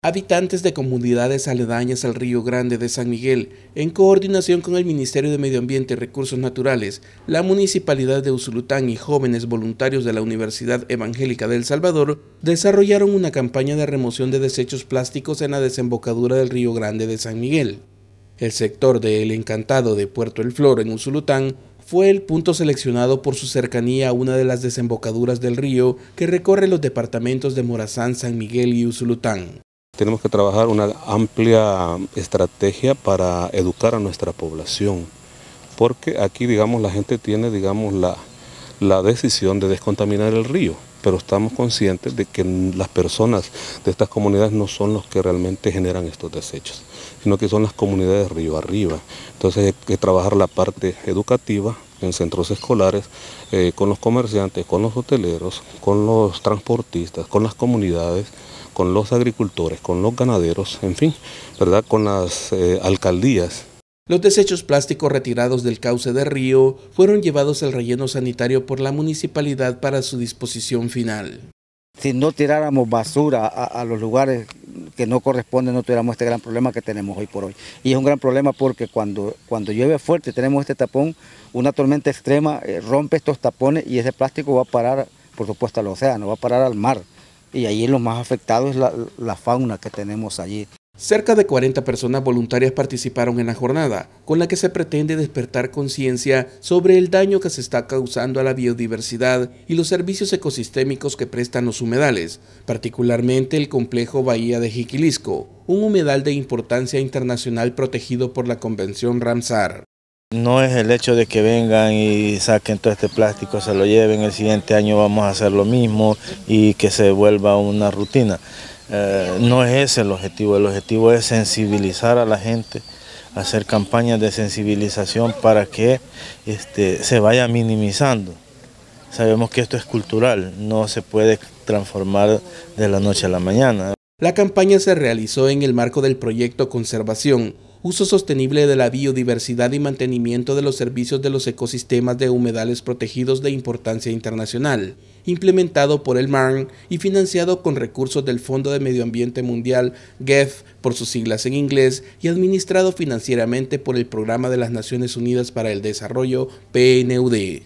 Habitantes de comunidades aledañas al Río Grande de San Miguel, en coordinación con el Ministerio de Medio Ambiente y Recursos Naturales, la Municipalidad de Usulután y jóvenes voluntarios de la Universidad Evangélica del Salvador desarrollaron una campaña de remoción de desechos plásticos en la desembocadura del Río Grande de San Miguel. El sector de El Encantado de Puerto El Flor en Usulután fue el punto seleccionado por su cercanía a una de las desembocaduras del río que recorre los departamentos de Morazán, San Miguel y Usulután tenemos que trabajar una amplia estrategia para educar a nuestra población, porque aquí, digamos, la gente tiene, digamos, la, decisión de descontaminar el río, pero estamos conscientes de que las personas de estas comunidades no son los que realmente generan estos desechos, sino que son las comunidades río arriba. Entonces hay que trabajar la parte educativa en centros escolares, eh, con los comerciantes, con los hoteleros, con los transportistas, con las comunidades, con los agricultores, con los ganaderos, en fin, ¿verdad? con las eh, alcaldías. Los desechos plásticos retirados del cauce de río fueron llevados al relleno sanitario por la municipalidad para su disposición final. Si no tiráramos basura a, los lugares que no corresponden, no tuviéramos este gran problema que tenemos hoy por hoy. Y es un gran problema porque cuando, cuando llueve fuerte, tenemos este tapón, una tormenta extrema eh, rompe estos tapones y ese plástico va a parar, por supuesto, al océano, va a parar al mar y allí lo más afectado es la, la fauna que tenemos allí. Cerca de 40 personas voluntarias participaron en la jornada, con la que se pretende despertar conciencia sobre el daño que se está causando a la biodiversidad y los servicios ecosistémicos que prestan los humedales, particularmente el complejo Bahía de Jiquilisco, un humedal de importancia internacional protegido por la Convención Ramsar. No es el hecho de que vengan y saquen todo este plástico, se lo lleven, el siguiente año vamos a hacer lo mismo y que se vuelva una rutina. Eh, no es ese el objetivo, el objetivo es sensibilizar a la gente, hacer campañas de sensibilización para que este, se vaya minimizando. Sabemos que esto es cultural, no se puede transformar de la noche a la mañana. La campaña se realizó en el marco del proyecto Conservación, uso sostenible de la biodiversidad y mantenimiento de los servicios de los ecosistemas de humedales protegidos de importancia internacional, implementado por el MARN y financiado con recursos del Fondo de Medio Ambiente Mundial, GEF por sus siglas en inglés, y administrado financieramente por el Programa de las Naciones Unidas para el Desarrollo, PNUD.